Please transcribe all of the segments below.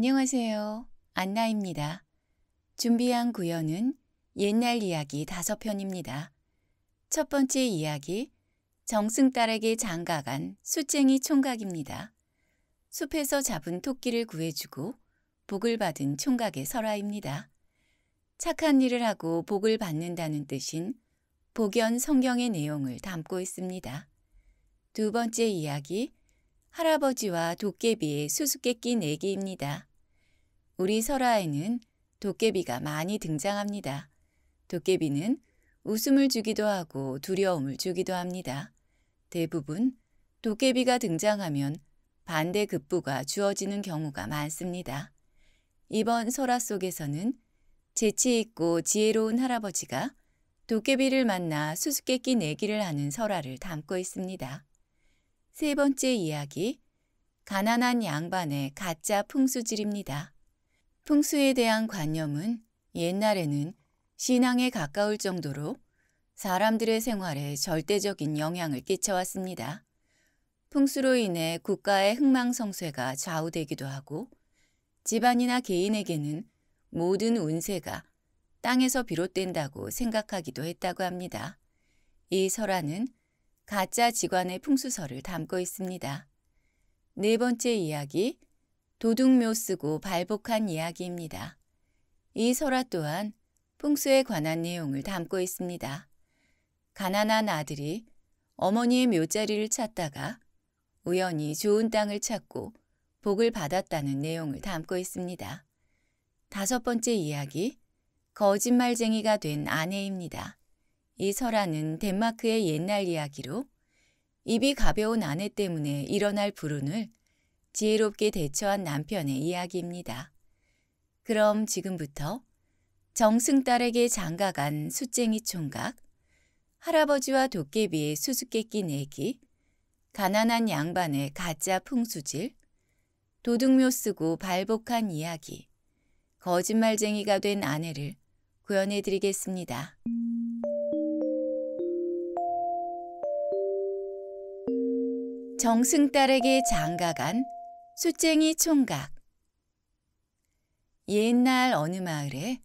안녕하세요. 안나입니다. 준비한 구연은 옛날 이야기 다섯 편입니다. 첫 번째 이야기, 정승딸에게 장가간 수쟁이 총각입니다. 숲에서 잡은 토끼를 구해주고 복을 받은 총각의 설화입니다. 착한 일을 하고 복을 받는다는 뜻인 복연 성경의 내용을 담고 있습니다. 두 번째 이야기, 할아버지와 도깨비의 수수께끼 내기입니다. 네 우리 설화에는 도깨비가 많이 등장합니다. 도깨비는 웃음을 주기도 하고 두려움을 주기도 합니다. 대부분 도깨비가 등장하면 반대 급부가 주어지는 경우가 많습니다. 이번 설화 속에서는 재치 있고 지혜로운 할아버지가 도깨비를 만나 수수께끼 내기를 하는 설화를 담고 있습니다. 세 번째 이야기, 가난한 양반의 가짜 풍수질입니다. 풍수에 대한 관념은 옛날에는 신앙에 가까울 정도로 사람들의 생활에 절대적인 영향을 끼쳐왔습니다. 풍수로 인해 국가의 흥망성쇠가 좌우되기도 하고 집안이나 개인에게는 모든 운세가 땅에서 비롯된다고 생각하기도 했다고 합니다. 이 설화는 가짜 지관의 풍수설을 담고 있습니다. 네 번째 이야기 도둑묘 쓰고 발복한 이야기입니다. 이 설화 또한 풍수에 관한 내용을 담고 있습니다. 가난한 아들이 어머니의 묘자리를 찾다가 우연히 좋은 땅을 찾고 복을 받았다는 내용을 담고 있습니다. 다섯 번째 이야기, 거짓말쟁이가 된 아내입니다. 이 설화는 덴마크의 옛날 이야기로 입이 가벼운 아내 때문에 일어날 불운을 지혜롭게 대처한 남편의 이야기입니다. 그럼 지금부터 정승딸에게 장가간 숫쟁이 총각, 할아버지와 도깨비의 수수께끼 내기, 가난한 양반의 가짜 풍수질, 도둑묘 쓰고 발복한 이야기, 거짓말쟁이가 된 아내를 구현해드리겠습니다. 정승딸에게 장가간 숫쟁이 총각 옛날 어느 마을에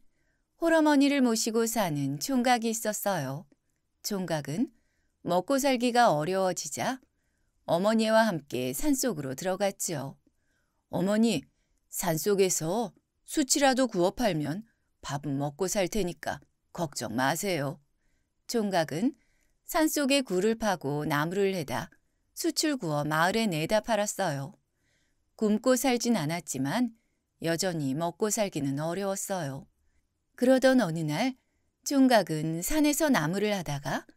홀어머니를 모시고 사는 총각이 있었어요. 총각은 먹고 살기가 어려워지자 어머니와 함께 산속으로 들어갔지요. 어머니, 산속에서 수치라도 구워 팔면 밥은 먹고 살 테니까 걱정 마세요. 총각은 산속에 굴을 파고 나무를 해다 수출 구워 마을에 내다 팔았어요. 굶고 살진 않았지만 여전히 먹고 살기는 어려웠어요. 그러던 어느 날 총각은 산에서 나무를 하다가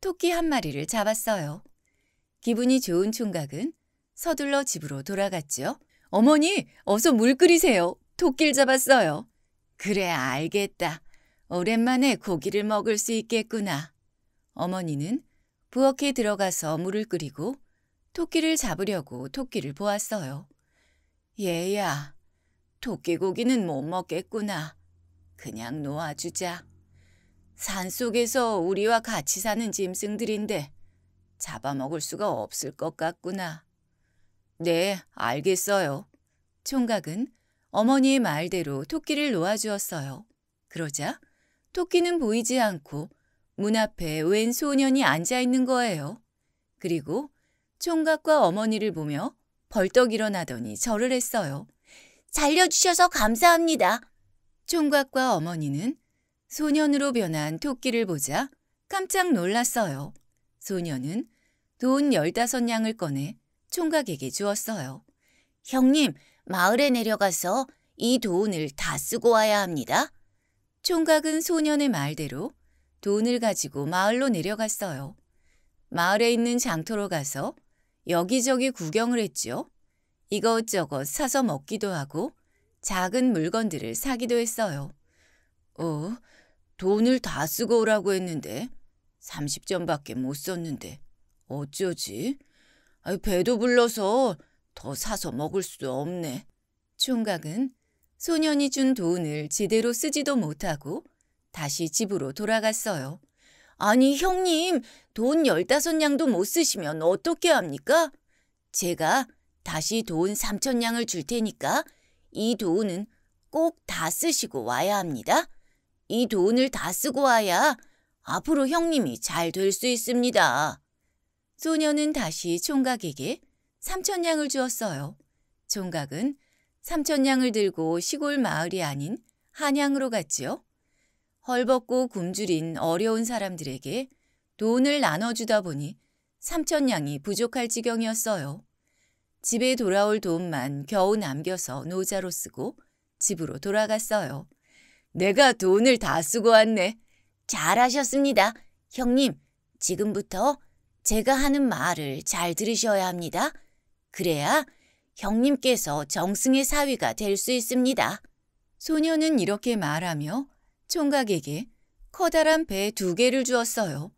토끼 한 마리를 잡았어요. 기분이 좋은 총각은 서둘러 집으로 돌아갔지요. 어머니, 어서 물 끓이세요. 토끼를 잡았어요. 그래, 알겠다. 오랜만에 고기를 먹을 수 있겠구나. 어머니는 부엌에 들어가서 물을 끓이고 토끼를 잡으려고 토끼를 보았어요. 얘야, 토끼고기는못 먹겠구나. 그냥 놓아주자. 산속에서 우리와 같이 사는 짐승들인데 잡아먹을 수가 없을 것 같구나. 네, 알겠어요. 총각은 어머니의 말대로 토끼를 놓아주었어요. 그러자 토끼는 보이지 않고 문 앞에 웬 소년이 앉아있는 거예요. 그리고 총각과 어머니를 보며 벌떡 일어나더니 절을 했어요. 살려주셔서 감사합니다. 총각과 어머니는 소년으로 변한 토끼를 보자 깜짝 놀랐어요. 소년은 돈 열다섯 냥을 꺼내 총각에게 주었어요. 형님, 마을에 내려가서 이 돈을 다 쓰고 와야 합니다. 총각은 소년의 말대로 돈을 가지고 마을로 내려갔어요. 마을에 있는 장터로 가서 여기저기 구경을 했지요. 이것저것 사서 먹기도 하고 작은 물건들을 사기도 했어요. 어, 돈을 다 쓰고 오라고 했는데 30점밖에 못 썼는데 어쩌지? 아이, 배도 불러서 더 사서 먹을 수도 없네. 총각은 소년이 준 돈을 제대로 쓰지도 못하고 다시 집으로 돌아갔어요. 아니 형님 돈 열다섯 냥도못 쓰시면 어떻게 합니까? 제가 다시 돈 삼천 냥을줄 테니까 이 돈은 꼭 다 쓰시고 와야 합니다. 이 돈을 다 쓰고 와야 앞으로 형님이 잘 될 수 있습니다. 소녀는 다시 총각에게 삼천 냥을 주었어요. 총각은 삼천 냥을 들고 시골 마을이 아닌 한양으로 갔지요. 헐벗고 굶주린 어려운 사람들에게 돈을 나눠주다 보니 삼천냥이 부족할 지경이었어요. 집에 돌아올 돈만 겨우 남겨서 노자로 쓰고 집으로 돌아갔어요. 내가 돈을 다 쓰고 왔네. 잘하셨습니다. 형님, 지금부터 제가 하는 말을 잘 들으셔야 합니다. 그래야 형님께서 정승의 사위가 될 수 있습니다. 소녀는 이렇게 말하며 총각에게 커다란 배 두 개를 주었어요.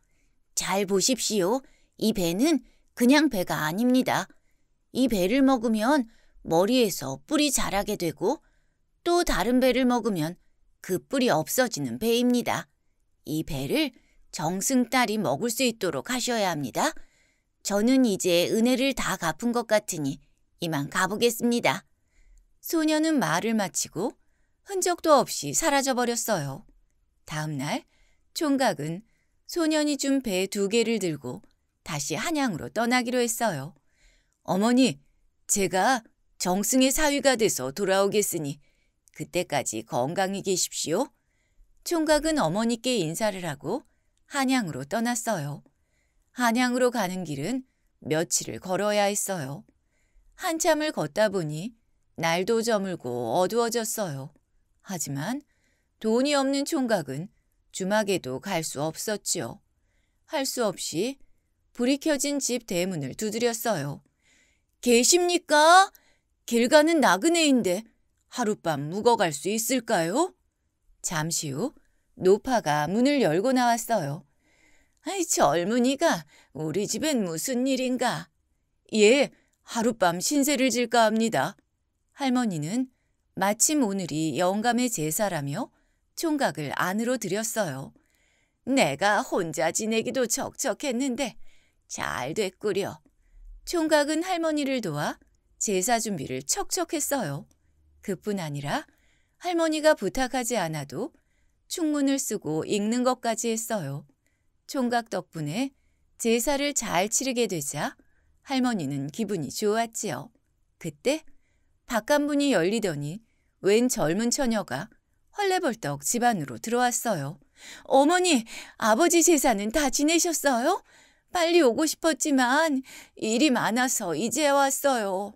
잘 보십시오. 이 배는 그냥 배가 아닙니다. 이 배를 먹으면 머리에서 뿔이 자라게 되고 또 다른 배를 먹으면 그 뿔이 없어지는 배입니다. 이 배를 정승 딸이 먹을 수 있도록 하셔야 합니다. 저는 이제 은혜를 다 갚은 것 같으니 이만 가보겠습니다. 소녀는 말을 마치고 흔적도 없이 사라져버렸어요. 다음 날 총각은 소년이 준 배 두 개를 들고 다시 한양으로 떠나기로 했어요. 어머니, 제가 정승의 사위가 돼서 돌아오겠으니 그때까지 건강히 계십시오. 총각은 어머니께 인사를 하고 한양으로 떠났어요. 한양으로 가는 길은 며칠을 걸어야 했어요. 한참을 걷다 보니 날도 저물고 어두워졌어요. 하지만 돈이 없는 총각은 주막에도 갈 수 없었지요. 할 수 없이 불이 켜진 집 대문을 두드렸어요. 계십니까? 길 가는 나그네인데 하룻밤 묵어갈 수 있을까요? 잠시 후 노파가 문을 열고 나왔어요. 아이 젊은이가 우리 집엔 무슨 일인가? 예, 하룻밤 신세를 질까 합니다. 할머니는 마침 오늘이 영감의 제사라며 총각을 안으로 들였어요. 내가 혼자 지내기도 적적했는데 잘 됐구려. 총각은 할머니를 도와 제사 준비를 척척했어요. 그뿐 아니라 할머니가 부탁하지 않아도 충문을 쓰고 읽는 것까지 했어요. 총각 덕분에 제사를 잘 치르게 되자 할머니는 기분이 좋았지요. 그때 바깥문이 열리더니 웬 젊은 처녀가 헐레벌떡 집 안으로 들어왔어요. 어머니, 아버지 제사는 다 지내셨어요? 빨리 오고 싶었지만 일이 많아서 이제 왔어요.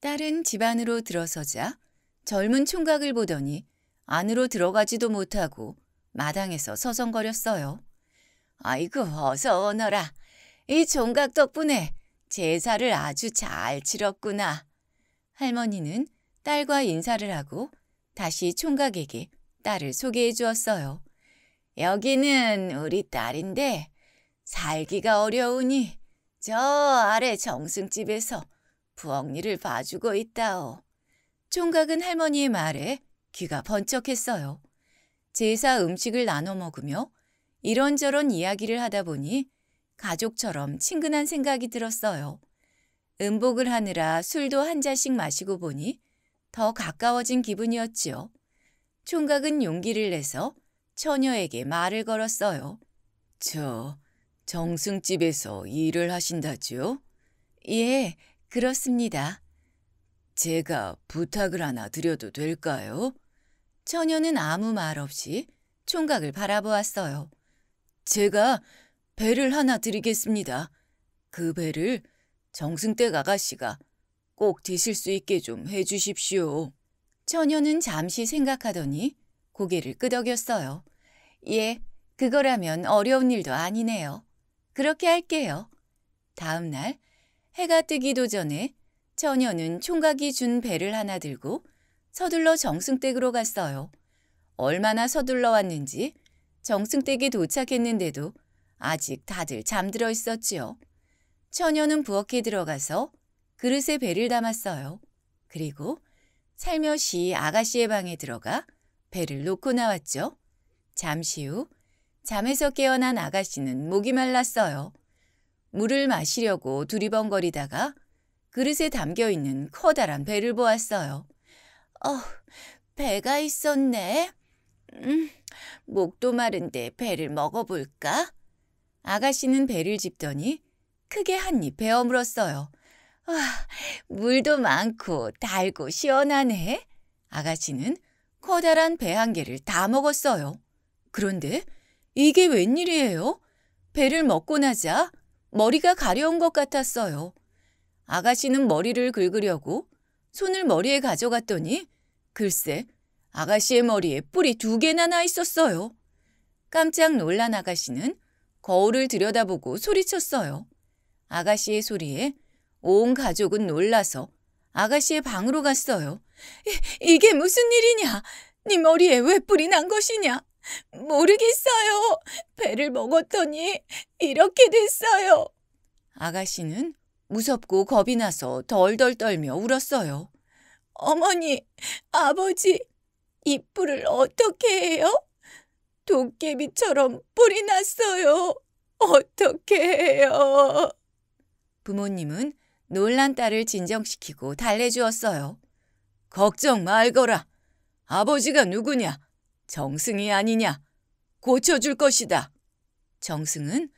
딸은 집 안으로 들어서자 젊은 총각을 보더니 안으로 들어가지도 못하고 마당에서 서성거렸어요. 아이고 어서 오너라. 이 총각 덕분에 제사를 아주 잘 치렀구나. 할머니는 딸과 인사를 하고 다시 총각에게 딸을 소개해 주었어요. 여기는 우리 딸인데 살기가 어려우니 저 아래 정승집에서 부엌일을 봐주고 있다오. 총각은 할머니의 말에 귀가 번쩍했어요. 제사 음식을 나눠 먹으며 이런저런 이야기를 하다 보니 가족처럼 친근한 생각이 들었어요. 음복을 하느라 술도 한 잔씩 마시고 보니 더 가까워진 기분이었지요. 총각은 용기를 내서 처녀에게 말을 걸었어요. 저 정승집에서 일을 하신다지요? 예, 그렇습니다. 제가 부탁을 하나 드려도 될까요? 처녀는 아무 말 없이 총각을 바라보았어요. 제가 배를 하나 드리겠습니다. 그 배를 정승댁 아가씨가 꼭 드실 수 있게 좀 해주십시오. 처녀는 잠시 생각하더니 고개를 끄덕였어요. 예, 그거라면 어려운 일도 아니네요. 그렇게 할게요. 다음 날 해가 뜨기도 전에 처녀는 총각이 준 배를 하나 들고 서둘러 정승댁으로 갔어요. 얼마나 서둘러 왔는지 정승댁에 도착했는데도 아직 다들 잠들어 있었지요. 처녀는 부엌에 들어가서 그릇에 배를 담았어요. 그리고 살며시 아가씨의 방에 들어가 배를 놓고 나왔죠. 잠시 후 잠에서 깨어난 아가씨는 목이 말랐어요. 물을 마시려고 두리번거리다가 그릇에 담겨있는 커다란 배를 보았어요. 어, 배가 있었네. 음, 목도 마른데 배를 먹어볼까? 아가씨는 배를 집더니 크게 한 입 베어 물었어요. 와, 아, 물도 많고 달고 시원하네. 아가씨는 커다란 배 한 개를 다 먹었어요. 그런데 이게 웬일이에요? 배를 먹고 나자 머리가 가려운 것 같았어요. 아가씨는 머리를 긁으려고 손을 머리에 가져갔더니 글쎄 아가씨의 머리에 뿔이 두 개나 나 있었어요. 깜짝 놀란 아가씨는 거울을 들여다보고 소리쳤어요. 아가씨의 소리에 온 가족은 놀라서 아가씨의 방으로 갔어요. 이, 게 무슨 일이냐? 네 머리에 왜 뿔이 난 것이냐? 모르겠어요. 배를 먹었더니 이렇게 됐어요. 아가씨는 무섭고 겁이 나서 덜덜 떨며 울었어요. 어머니, 아버지, 이 뿔을 어떻게 해요? 도깨비처럼 뿔이 났어요. 어떻게 해요? 부모님은 놀란 딸을 진정시키고 달래주었어요. 걱정 말거라. 아버지가 누구냐? 정승이 아니냐? 고쳐줄 것이다. 정승은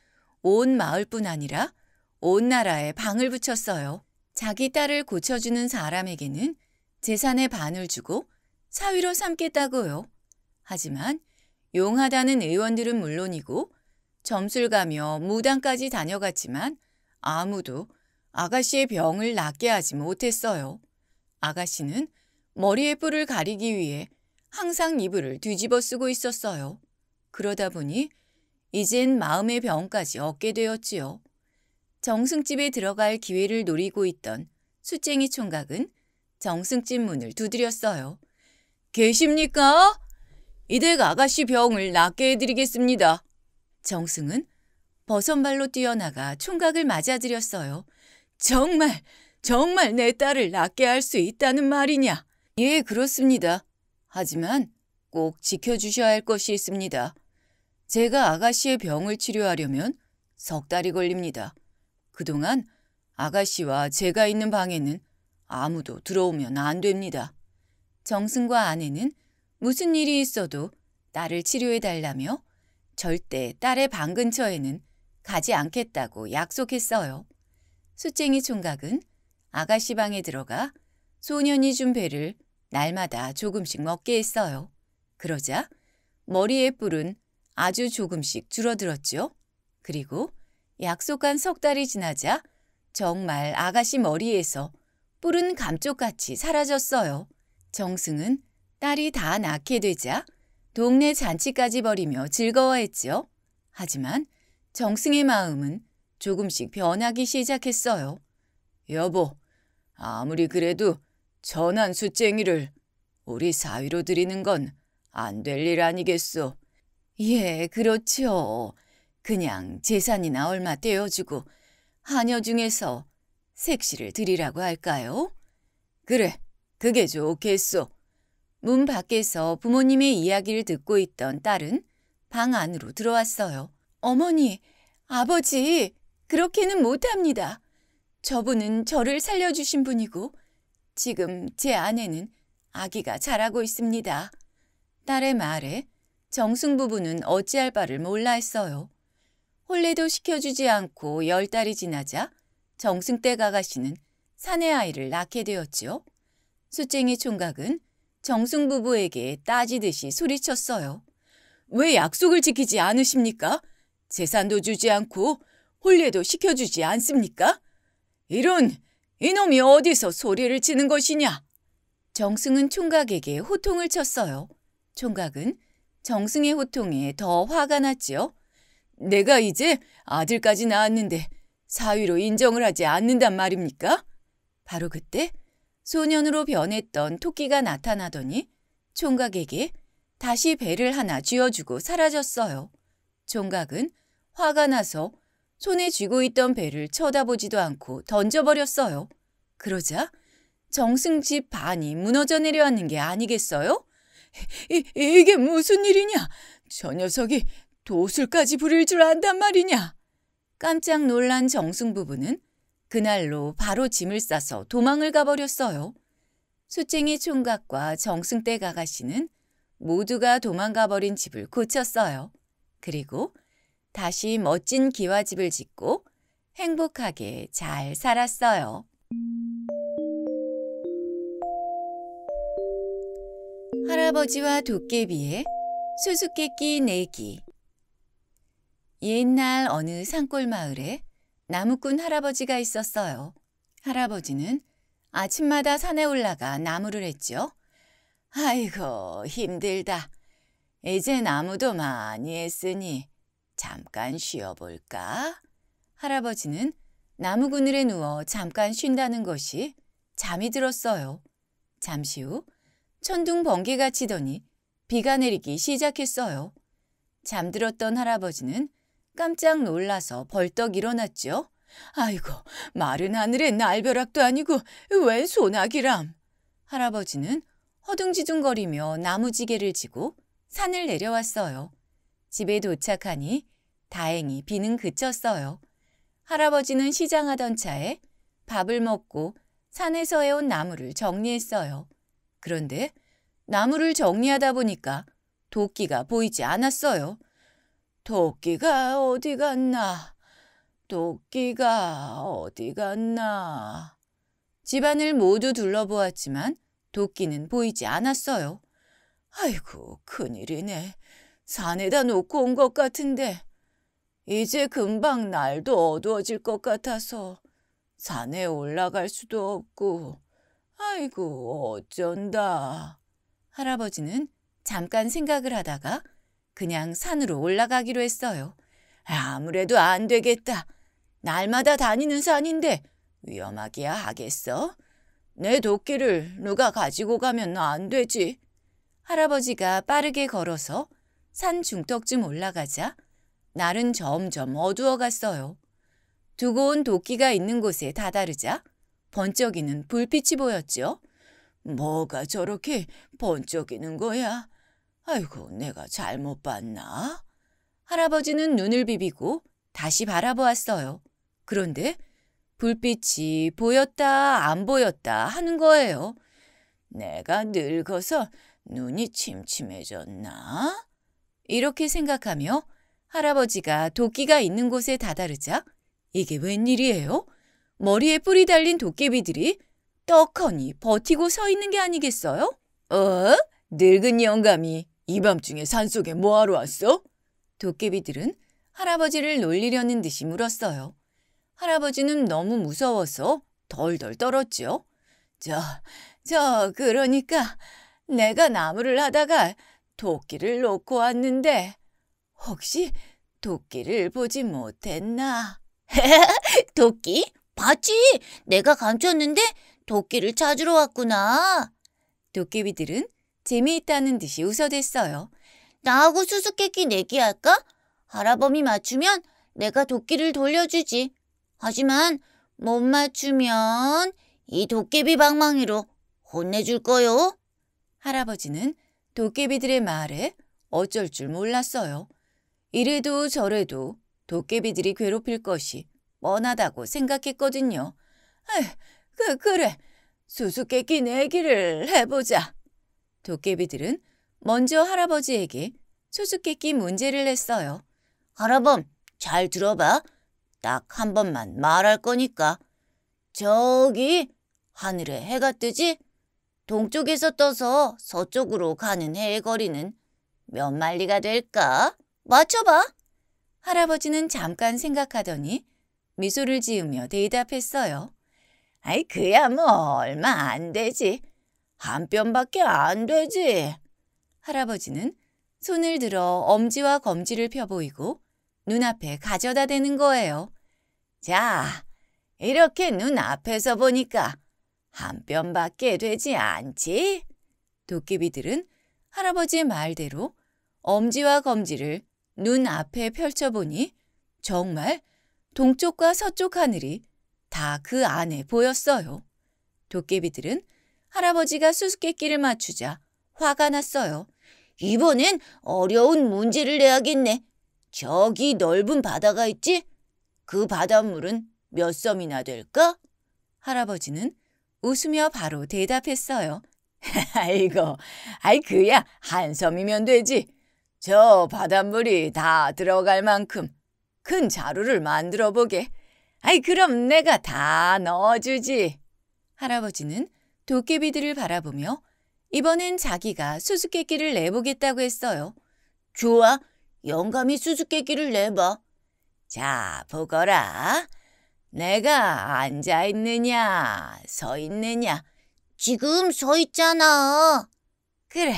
온 마을뿐 아니라 온 나라에 방을 붙였어요. 자기 딸을 고쳐주는 사람에게는 재산의 반을 주고 사위로 삼겠다고요. 하지만 용하다는 의원들은 물론이고 점술가며 무당까지 다녀갔지만 아무도 아가씨의 병을 낫게 하지 못했어요. 아가씨는 머리에 뿔을 가리기 위해 항상 이불을 뒤집어 쓰고 있었어요. 그러다 보니 이젠 마음의 병까지 얻게 되었지요. 정승집에 들어갈 기회를 노리고 있던 수쟁이 총각은 정승집 문을 두드렸어요. 계십니까? 이댁 아가씨 병을 낫게 해드리겠습니다. 정승은 벗은 발로 뛰어나가 총각을 맞아들였어요. 정말, 정말 내 딸을 낫게할 수 있다는 말이냐? 예, 그렇습니다. 하지만 꼭 지켜주셔야 할 것이 있습니다. 제가 아가씨의 병을 치료하려면 석 달이 걸립니다. 그동안 아가씨와 제가 있는 방에는 아무도 들어오면 안 됩니다. 정승과 아내는 무슨 일이 있어도 딸을 치료해달라며 절대 딸의 방 근처에는 가지 않겠다고 약속했어요. 수쟁이 총각은 아가씨 방에 들어가 소년이 준 배를 날마다 조금씩 먹게 했어요. 그러자 머리에 뿔은 아주 조금씩 줄어들었죠. 그리고 약속한 석 달이 지나자 정말 아가씨 머리에서 뿔은 감쪽같이 사라졌어요. 정승은 딸이 다 낳게 되자 동네 잔치까지 벌이며 즐거워했지요. 하지만 정승의 마음은 조금씩 변하기 시작했어요. 여보, 아무리 그래도 전한 수쟁이를 우리 사위로 드리는 건 안 될 일 아니겠소? 예, 그렇지요. 그냥 재산이나 얼마 떼어주고 하녀 중에서 색시를 드리라고 할까요? 그래, 그게 좋겠소. 문 밖에서 부모님의 이야기를 듣고 있던 딸은 방 안으로 들어왔어요. 어머니, 아버지, 그렇게는 못합니다. 저분은 저를 살려주신 분이고 지금 제 아내는 아기가 자라고 있습니다. 딸의 말에 정승 부부는 어찌할 바를 몰라 했어요. 혼례도 시켜주지 않고 열 달이 지나자 정승 댁 아가씨는 사내 아이를 낳게 되었지요. 수쟁이 총각은 정승 부부에게 따지듯이 소리쳤어요. 왜 약속을 지키지 않으십니까? 재산도 주지 않고 홀례도 시켜주지 않습니까? 이런 이놈이 어디서 소리를 치는 것이냐? 정승은 총각에게 호통을 쳤어요. 총각은 정승의 호통에 더 화가 났지요. 내가 이제 아들까지 낳았는데 사위로 인정을 하지 않는단 말입니까? 바로 그때 소년으로 변했던 토끼가 나타나더니 총각에게 다시 배를 하나 쥐어주고 사라졌어요. 총각은 화가 나서 손에 쥐고 있던 배를 쳐다보지도 않고 던져버렸어요. 그러자 정승집 반이 무너져 내려왔는게 아니겠어요? 이, 이게 무슨 일이냐? 저 녀석이 도술까지 부릴 줄 안단 말이냐? 깜짝 놀란 정승 부부는 그날로 바로 짐을 싸서 도망을 가버렸어요. 수쟁이 총각과 정승댁 아가씨는 모두가 도망가버린 집을 고쳤어요. 그리고 다시 멋진 기와집을 짓고 행복하게 잘 살았어요. 할아버지와 도깨비의 수수께끼 내기 옛날 어느 산골 마을에 나무꾼 할아버지가 있었어요. 할아버지는 아침마다 산에 올라가 나무를 했죠. 아이고 힘들다. 이제 나무도 많이 했으니 잠깐 쉬어볼까? 할아버지는 나무 그늘에 누워 잠깐 쉰다는 것이 잠이 들었어요. 잠시 후 천둥 번개가 치더니 비가 내리기 시작했어요. 잠들었던 할아버지는 깜짝 놀라서 벌떡 일어났죠. 아이고, 마른 하늘에 날벼락도 아니고 웬 소나기람. 할아버지는 허둥지둥거리며 나무지게를 지고 산을 내려왔어요. 집에 도착하니 다행히 비는 그쳤어요. 할아버지는 시장하던 차에 밥을 먹고 산에서 해온 나무를 정리했어요. 그런데 나무를 정리하다 보니까 도끼가 보이지 않았어요. 도끼가 어디 갔나? 도끼가 어디 갔나? 집안을 모두 둘러보았지만 도끼는 보이지 않았어요. 아이고, 큰일이네. 산에다 놓고 온 것 같은데 이제 금방 날도 어두워질 것 같아서 산에 올라갈 수도 없고 아이고 어쩐다. 할아버지는 잠깐 생각을 하다가 그냥 산으로 올라가기로 했어요. 아무래도 안 되겠다. 날마다 다니는 산인데 위험하기야 하겠어? 내 도끼를 누가 가지고 가면 안 되지. 할아버지가 빠르게 걸어서 산 중턱쯤 올라가자 날은 점점 어두워갔어요. 두고 온 도끼가 있는 곳에 다다르자 번쩍이는 불빛이 보였죠 뭐가 저렇게 번쩍이는 거야? 아이고 내가 잘못 봤나? 할아버지는 눈을 비비고 다시 바라보았어요. 그런데 불빛이 보였다 안 보였다 하는 거예요. 내가 늙어서 눈이 침침해졌나? 이렇게 생각하며 할아버지가 도끼가 있는 곳에 다다르자 이게 웬일이에요? 머리에 뿔이 달린 도깨비들이 떡하니 버티고 서 있는 게 아니겠어요? 어? 늙은 영감이 이 밤중에 산속에 뭐하러 왔어? 도깨비들은 할아버지를 놀리려는 듯이 물었어요. 할아버지는 너무 무서워서 덜덜 떨었지요. 저, 저, 그러니까 내가 나무를 하다가 도끼를 놓고 왔는데 혹시 도끼를 보지 못했나? 도끼? 봤지. 내가 감췄는데 도끼를 찾으러 왔구나. 도깨비들은 재미있다는 듯이 웃어댔어요. 나하고 수수께끼 내기할까? 할아범이 맞추면 내가 도끼를 돌려주지. 하지만 못 맞추면 이 도깨비 방망이로 혼내줄 거요. 할아버지는 도깨비들의 말에 어쩔 줄 몰랐어요. 이래도 저래도 도깨비들이 괴롭힐 것이 뻔하다고 생각했거든요. 에이, 그, 그래. 수수께끼 내기를 해보자. 도깨비들은 먼저 할아버지에게 수수께끼 문제를 냈어요. 할아범, 잘 들어봐. 딱 한 번만 말할 거니까. 저기 하늘에 해가 뜨지? 동쪽에서 떠서 서쪽으로 가는 해의 거리는 몇마리가 될까? 맞춰봐. 할아버지는 잠깐 생각하더니 미소를 지으며 대답했어요. 아이 그야 뭐 얼마 안 되지. 한 뼘밖에 안 되지. 할아버지는 손을 들어 엄지와 검지를 펴보이고 눈앞에 가져다 대는 거예요. 자, 이렇게 눈앞에서 보니까 한 뼘밖에 되지 않지? 도깨비들은 할아버지의 말대로 엄지와 검지를 눈앞에 펼쳐보니 정말 동쪽과 서쪽 하늘이 다 그 안에 보였어요. 도깨비들은 할아버지가 수수께끼를 맞추자 화가 났어요. 이번엔 어려운 문제를 내야겠네. 저기 넓은 바다가 있지? 그 바닷물은 몇 섬이나 될까? 할아버지는 웃으며 바로 대답했어요. 아이고, 아이 그야 한섬이면 되지. 저 바닷물이 다 들어갈 만큼 큰 자루를 만들어 보게. 아이 그럼 내가 다 넣어주지. 할아버지는 도깨비들을 바라보며 이번엔 자기가 수수께끼를 내보겠다고 했어요. 좋아, 영감이 수수께끼를 내봐. 자, 보거라. 내가 앉아 있느냐, 서 있느냐. 지금 서 있잖아. 그래,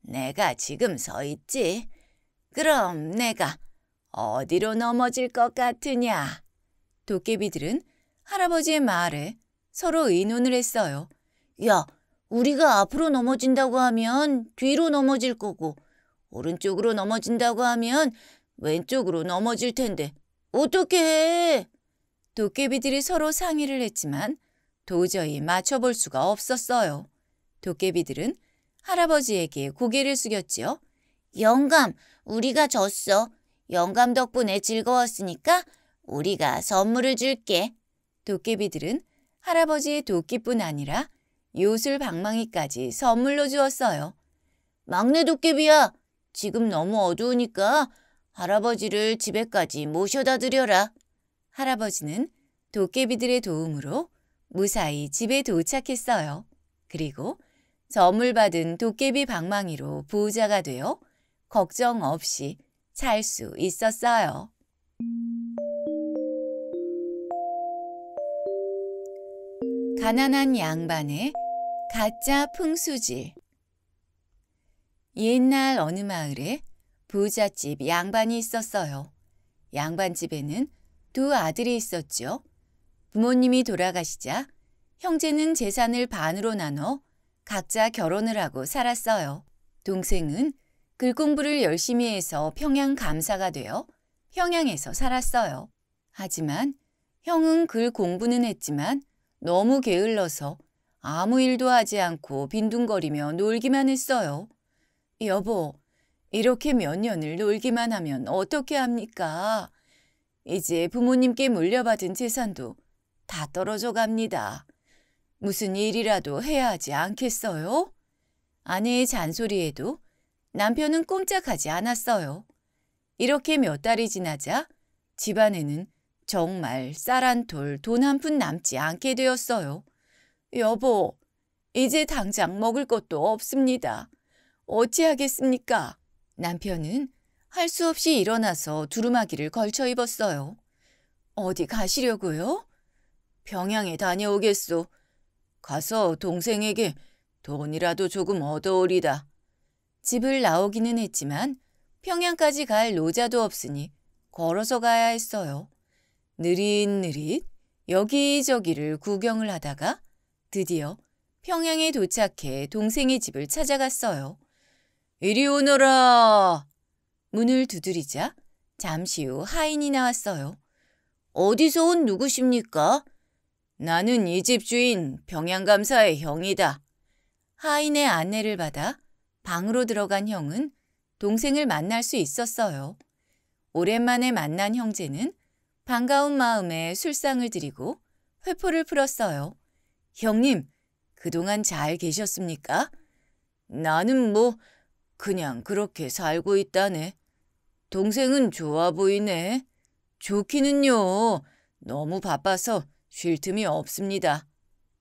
내가 지금 서 있지. 그럼 내가 어디로 넘어질 것 같으냐? 도깨비들은 할아버지의 말에 서로 의논을 했어요. 야, 우리가 앞으로 넘어진다고 하면 뒤로 넘어질 거고, 오른쪽으로 넘어진다고 하면 왼쪽으로 넘어질 텐데, 어떻게 해? 도깨비들이 서로 상의를 했지만 도저히 맞춰볼 수가 없었어요. 도깨비들은 할아버지에게 고개를 숙였지요. 영감, 우리가 졌어. 영감 덕분에 즐거웠으니까 우리가 선물을 줄게. 도깨비들은 할아버지의 도끼뿐 아니라 요술방망이까지 선물로 주었어요. 막내 도깨비야, 지금 너무 어두우니까 할아버지를 집에까지 모셔다 드려라. 할아버지는 도깨비들의 도움으로 무사히 집에 도착했어요. 그리고 선물받은 도깨비 방망이로 부자가 되어 걱정 없이 살 수 있었어요. 가난한 양반의 가짜 풍수질 옛날 어느 마을에 부잣집 양반이 있었어요. 양반집에는 두 아들이 있었죠 부모님이 돌아가시자 형제는 재산을 반으로 나눠 각자 결혼을 하고 살았어요. 동생은 글 공부를 열심히 해서 평양 감사가 되어 평양에서 살았어요. 하지만 형은 글 공부는 했지만 너무 게을러서 아무 일도 하지 않고 빈둥거리며 놀기만 했어요. 여보, 이렇게 몇 년을 놀기만 하면 어떻게 합니까? 이제 부모님께 물려받은 재산도 다 떨어져 갑니다. 무슨 일이라도 해야 하지 않겠어요? 아내의 잔소리에도 남편은 꼼짝하지 않았어요. 이렇게 몇 달이 지나자 집안에는 정말 쌀 한돌돈 한 푼 남지 않게 되었어요. 여보, 이제 당장 먹을 것도 없습니다. 어찌하겠습니까? 남편은 할수 없이 일어나서 두루마기를 걸쳐 입었어요. 어디 가시려고요? 평양에 다녀오겠소. 가서 동생에게 돈이라도 조금 얻어오리다. 집을 나오기는 했지만 평양까지 갈 노자도 없으니 걸어서 가야 했어요. 느릿느릿 여기저기를 구경을 하다가 드디어 평양에 도착해 동생의 집을 찾아갔어요. 이리 오너라! 문을 두드리자 잠시 후 하인이 나왔어요. 어디서 온 누구십니까? 나는 이 집 주인 병양감사의 형이다. 하인의 안내를 받아 방으로 들어간 형은 동생을 만날 수 있었어요. 오랜만에 만난 형제는 반가운 마음에 술상을 드리고 회포를 풀었어요. 형님, 그동안 잘 계셨습니까? 나는 뭐 그냥 그렇게 살고 있다네. 동생은 좋아 보이네. 좋기는요. 너무 바빠서 쉴 틈이 없습니다.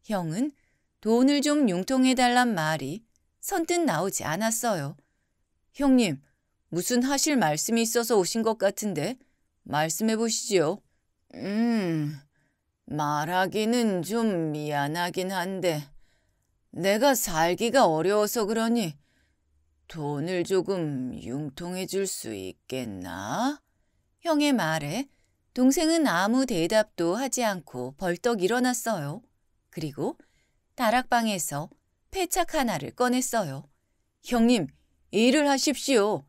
형은 돈을 좀 융통해달란 말이 선뜻 나오지 않았어요. 형님, 무슨 하실 말씀이 있어서 오신 것 같은데 말씀해 보시지요. 음, 말하기는 좀 미안하긴 한데 내가 살기가 어려워서 그러니 돈을 조금 융통해 줄 수 있겠나? 형의 말에 동생은 아무 대답도 하지 않고 벌떡 일어났어요. 그리고 다락방에서 폐착 하나를 꺼냈어요. 형님, 일을 하십시오.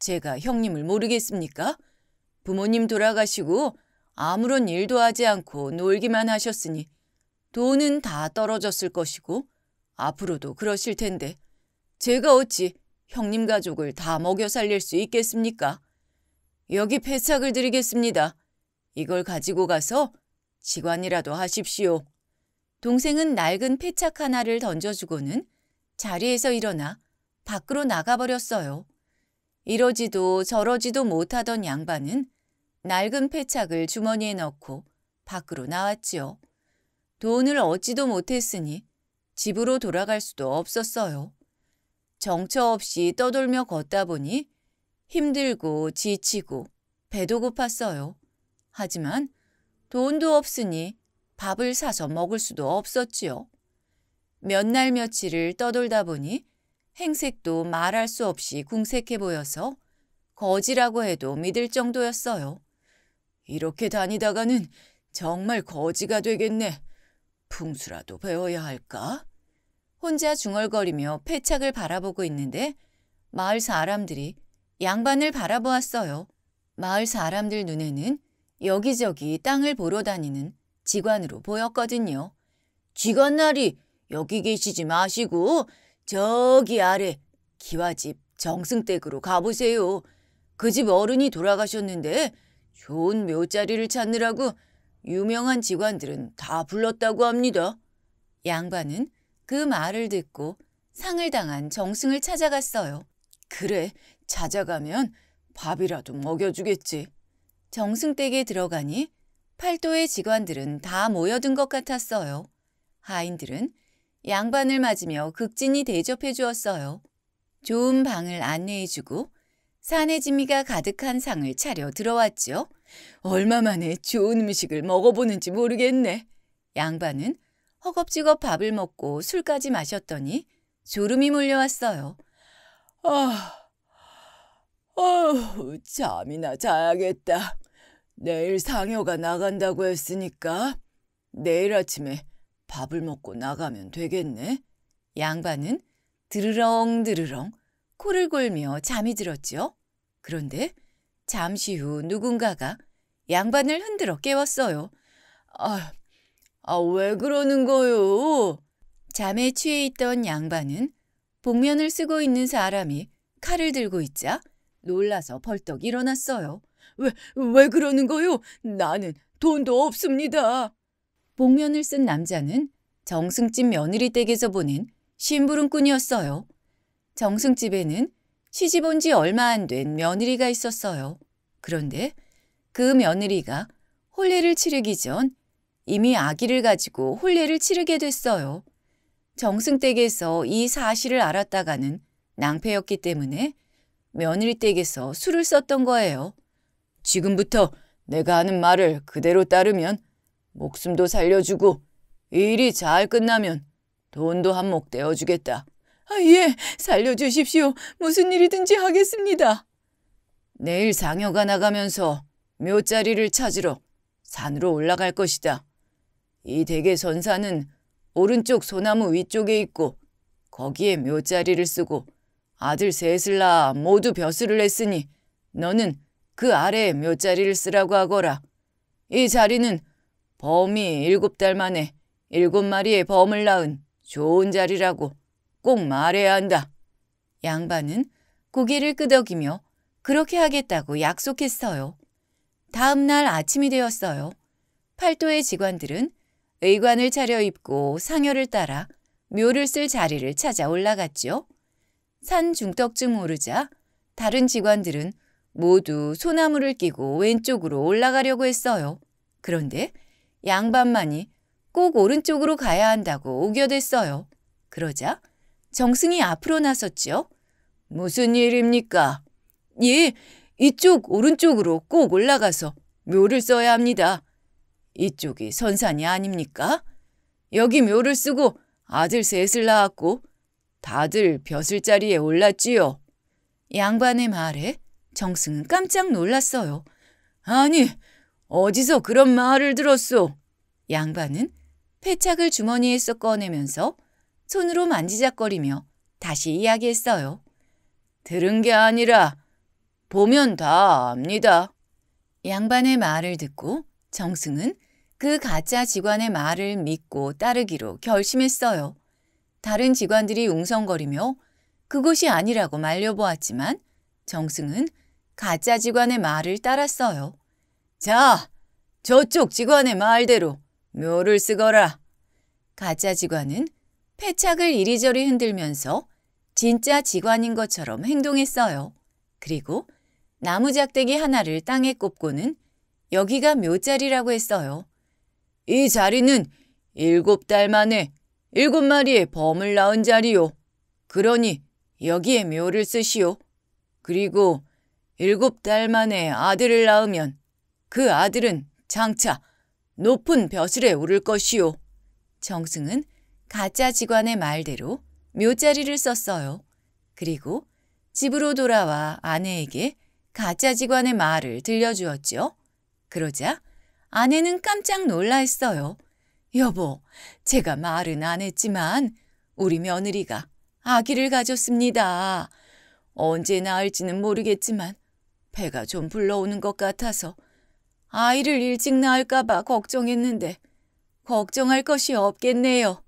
제가 형님을 모르겠습니까? 부모님 돌아가시고 아무런 일도 하지 않고 놀기만 하셨으니 돈은 다 떨어졌을 것이고 앞으로도 그러실 텐데 제가 어찌 형님 가족을 다 먹여 살릴 수 있겠습니까? 여기 패착을 드리겠습니다. 이걸 가지고 가서 직관이라도 하십시오. 동생은 낡은 패착 하나를 던져주고는 자리에서 일어나 밖으로 나가버렸어요. 이러지도 저러지도 못하던 양반은 낡은 패착을 주머니에 넣고 밖으로 나왔지요. 돈을 얻지도 못했으니 집으로 돌아갈 수도 없었어요. 정처 없이 떠돌며 걷다 보니 힘들고 지치고 배도 고팠어요. 하지만 돈도 없으니 밥을 사서 먹을 수도 없었지요. 몇 날 며칠을 떠돌다 보니 행색도 말할 수 없이 궁색해 보여서 거지라고 해도 믿을 정도였어요. 이렇게 다니다가는 정말 거지가 되겠네. 풍수라도 배워야 할까? 혼자 중얼거리며 폐착을 바라보고 있는데 마을 사람들이 양반을 바라보았어요. 마을 사람들 눈에는 여기저기 땅을 보러 다니는 직관으로 보였거든요. 직관날이 여기 계시지 마시고 저기 아래 기와집 정승댁으로 가보세요. 그 집 어른이 돌아가셨는데 좋은 묘자리를 찾느라고 유명한 직원들은 다 불렀다고 합니다. 양반은 그 말을 듣고 상을 당한 정승을 찾아갔어요. 그래, 찾아가면 밥이라도 먹여주겠지. 정승 댁에 들어가니 팔도의 직원들은 다 모여든 것 같았어요. 하인들은 양반을 맞으며 극진히 대접해 주었어요. 좋은 방을 안내해 주고 산의 진미가 가득한 상을 차려 들어왔지요. 얼마 만에 좋은 음식을 먹어보는지 모르겠네. 양반은 허겁지겁 밥을 먹고 술까지 마셨더니 졸음이 몰려왔어요. 아, 어, 잠이나 자야겠다. 내일 상여가 나간다고 했으니까 내일 아침에 밥을 먹고 나가면 되겠네. 양반은 드르렁드르렁 코를 골며 잠이 들었지요. 그런데 잠시 후 누군가가 양반을 흔들어 깨웠어요. 아, 아, 왜 그러는 거요? 잠에 취해 있던 양반은 복면을 쓰고 있는 사람이 칼을 들고 있자 놀라서 벌떡 일어났어요. 왜, 왜 그러는 거요? 나는 돈도 없습니다. 복면을 쓴 남자는 정승집 며느리 댁에서 보낸 심부름꾼이었어요. 정승집에는 시집 온 지 얼마 안 된 며느리가 있었어요. 그런데 그 며느리가 혼례를 치르기 전 이미 아기를 가지고 혼례를 치르게 됐어요. 정승 댁에서 이 사실을 알았다가는 낭패였기 때문에 며느리 댁에서 술을 썼던 거예요. 지금부터 내가 하는 말을 그대로 따르면 목숨도 살려주고 일이 잘 끝나면 돈도 한 몫 떼어주겠다. 아, 예, 살려주십시오. 무슨 일이든지 하겠습니다. 내일 상여가 나가면서 묘자리를 찾으러 산으로 올라갈 것이다. 이대의선사는 오른쪽 소나무 위쪽에 있고 거기에 묘자리를 쓰고 아들 셋을 낳아 모두 벼슬을 했으니 너는 그 아래에 묘자리를 쓰라고 하거라. 이 자리는 범이 일곱 달 만에 일곱 마리의 범을 낳은 좋은 자리라고 꼭 말해야 한다. 양반은 고개를 끄덕이며 그렇게 하겠다고 약속했어요. 다음 날 아침이 되었어요. 팔도의 직원들은 의관을 차려입고 상여를 따라 묘를 쓸 자리를 찾아 올라갔지요. 산 중턱쯤 오르자 다른 직원들은 모두 소나무를 끼고 왼쪽으로 올라가려고 했어요. 그런데 양반만이 꼭 오른쪽으로 가야 한다고 우겨댔어요. 그러자 정승이 앞으로 나섰지요. 무슨 일입니까? 예, 이쪽 오른쪽으로 꼭 올라가서 묘를 써야 합니다. 이쪽이 선산이 아닙니까? 여기 묘를 쓰고 아들 셋을 낳았고 다들 벼슬 자리에 올랐지요. 양반의 말에 정승은 깜짝 놀랐어요. 아니, 어디서 그런 말을 들었소? 양반은 패착을 주머니에서 꺼내면서 손으로 만지작거리며 다시 이야기했어요. 들은 게 아니라 보면 다 압니다. 양반의 말을 듣고 정승은 그 가짜 직원의 말을 믿고 따르기로 결심했어요. 다른 직원들이 웅성거리며 그곳이 아니라고 말려보았지만 정승은 가짜 직원의 말을 따랐어요. 자, 저쪽 직원의 말대로 묘를 쓰거라. 가짜 직원은 패착을 이리저리 흔들면서 진짜 직원인 것처럼 행동했어요. 그리고 나무 작대기 하나를 땅에 꼽고는 여기가 묘자리라고 했어요. 이 자리는 일곱 달 만에 일곱 마리의 범을 낳은 자리요. 그러니 여기에 묘를 쓰시오. 그리고 일곱 달 만에 아들을 낳으면 그 아들은 장차 높은 벼슬에 오를 것이요. 정승은 가짜 직관의 말대로 묘자리를 썼어요. 그리고 집으로 돌아와 아내에게 가짜 직관의 말을 들려주었지요. 그러자 아내는 깜짝 놀라 했어요. 여보, 제가 말은 안 했지만 우리 며느리가 아기를 가졌습니다. 언제 낳을지는 모르겠지만 배가 좀 불러오는 것 같아서 아이를 일찍 낳을까봐 걱정했는데 걱정할 것이 없겠네요.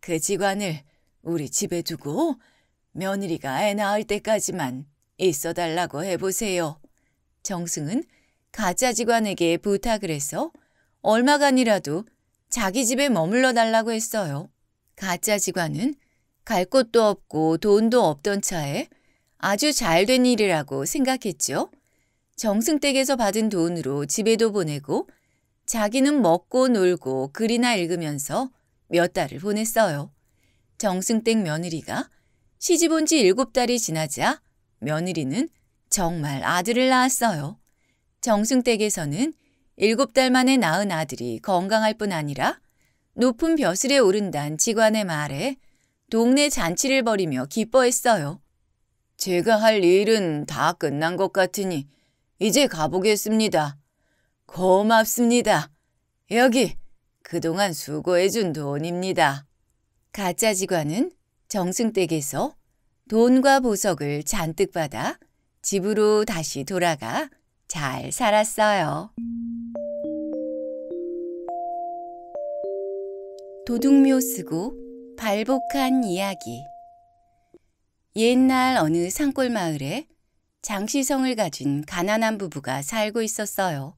그 직관을 우리 집에 두고 며느리가 애 낳을 때까지만 있어달라고 해보세요. 정승은 가짜 지관에게 부탁을 해서 얼마간이라도 자기 집에 머물러 달라고 했어요. 가짜 지관은 갈 곳도 없고 돈도 없던 차에 아주 잘 된 일이라고 생각했죠. 정승댁에서 받은 돈으로 집에도 보내고 자기는 먹고 놀고 글이나 읽으면서 몇 달을 보냈어요. 정승댁 며느리가 시집 온지 일곱 달이 지나자 며느리는 정말 아들을 낳았어요. 정승댁에서는 일곱 달 만에 낳은 아들이 건강할 뿐 아니라 높은 벼슬에 오른단 직관의 말에 동네 잔치를 벌이며 기뻐했어요. 제가 할 일은 다 끝난 것 같으니 이제 가보겠습니다. 고맙습니다. 여기 그동안 수고해준 돈입니다. 가짜 직관은 정승댁에서 돈과 보석을 잔뜩 받아 집으로 다시 돌아가 잘 살았어요. 도둑묘 쓰고 발복한 이야기 옛날 어느 산골 마을에 장시성을 가진 가난한 부부가 살고 있었어요.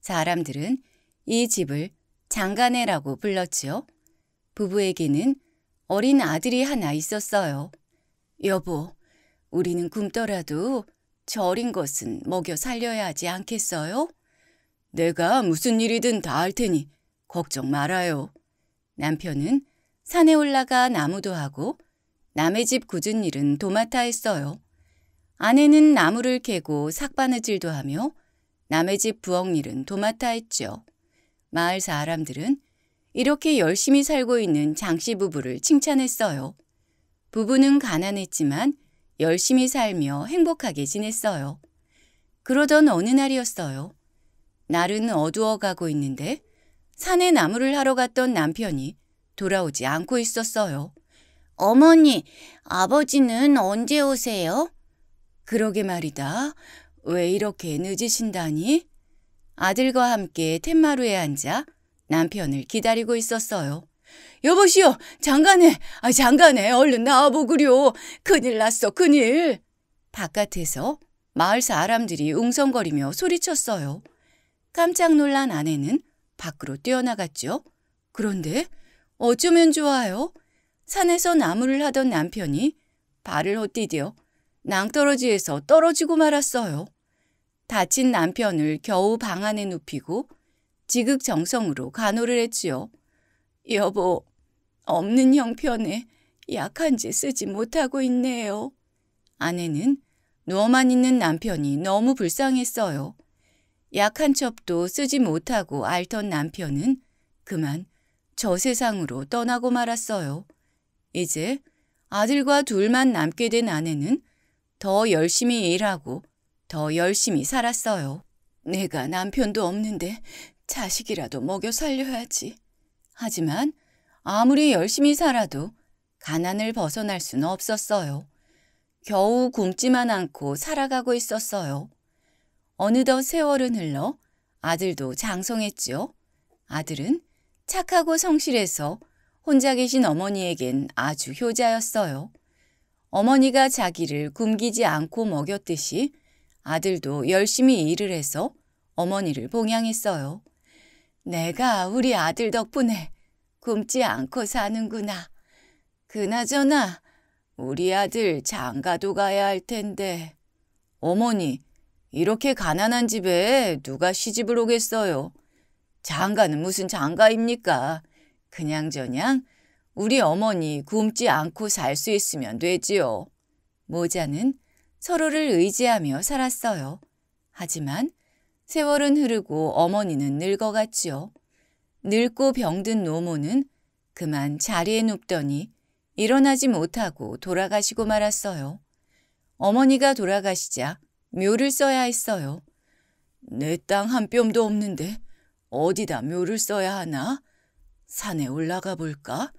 사람들은 이 집을 장가네라고 불렀지요. 부부에게는 어린 아들이 하나 있었어요. 여보, 우리는 굶더라도 저 어린 것은 먹여 살려야 하지 않겠어요? 내가 무슨 일이든 다 할 테니 걱정 말아요. 남편은 산에 올라가 나무도 하고 남의 집 굳은 일은 도맡아 했어요. 아내는 나무를 캐고 삭바느질도 하며 남의 집 부엌 일은 도맡아 했죠. 마을 사람들은 이렇게 열심히 살고 있는 장씨 부부를 칭찬했어요. 부부는 가난했지만 열심히 살며 행복하게 지냈어요. 그러던 어느 날이었어요. 날은 어두워가고 있는데 산에 나무를 하러 갔던 남편이 돌아오지 않고 있었어요. 어머니, 아버지는 언제 오세요? 그러게 말이다. 왜 이렇게 늦으신다니? 아들과 함께 텐마루에 앉아 남편을 기다리고 있었어요. 여보시오, 장가에 아, 장가에 얼른 나와보구려. 큰일 났어, 큰일. 바깥에서 마을 사람들이 웅성거리며 소리쳤어요. 깜짝 놀란 아내는 밖으로 뛰어나갔죠. 그런데 어쩌면 좋아요? 산에서 나무를 하던 남편이 발을 헛디뎌 낭떠러지에서 떨어지고 말았어요. 다친 남편을 겨우 방 안에 눕히고 지극정성으로 간호를 했지요. 여보, 없는 형편에 약한 지 쓰지 못하고 있네요. 아내는 누워만 있는 남편이 너무 불쌍했어요. 약한 첩도 쓰지 못하고 알던 남편은 그만 저 세상으로 떠나고 말았어요. 이제 아들과 둘만 남게 된 아내는 더 열심히 일하고 더 열심히 살았어요. 내가 남편도 없는데 자식이라도 먹여 살려야지. 하지만 아무리 열심히 살아도 가난을 벗어날 수는 없었어요. 겨우 굶지만 않고 살아가고 있었어요. 어느덧 세월은 흘러 아들도 장성했지요. 아들은 착하고 성실해서 혼자 계신 어머니에겐 아주 효자였어요. 어머니가 자기를 굶기지 않고 먹였듯이 아들도 열심히 일을 해서 어머니를 봉양했어요. 내가 우리 아들 덕분에 굶지 않고 사는구나. 그나저나 우리 아들 장가도 가야 할 텐데. 어머니, 이렇게 가난한 집에 누가 시집을 오겠어요? 장가는 무슨 장가입니까? 그냥저냥 우리 어머니 굶지 않고 살 수 있으면 되지요. 모자는 서로를 의지하며 살았어요. 하지만 세월은 흐르고 어머니는 늙어갔지요. 늙고 병든 노모는 그만 자리에 눕더니 일어나지 못하고 돌아가시고 말았어요. 어머니가 돌아가시자 묘를 써야 했어요. 내 땅 한 뼘도 없는데 어디다 묘를 써야 하나? 산에 올라가 볼까?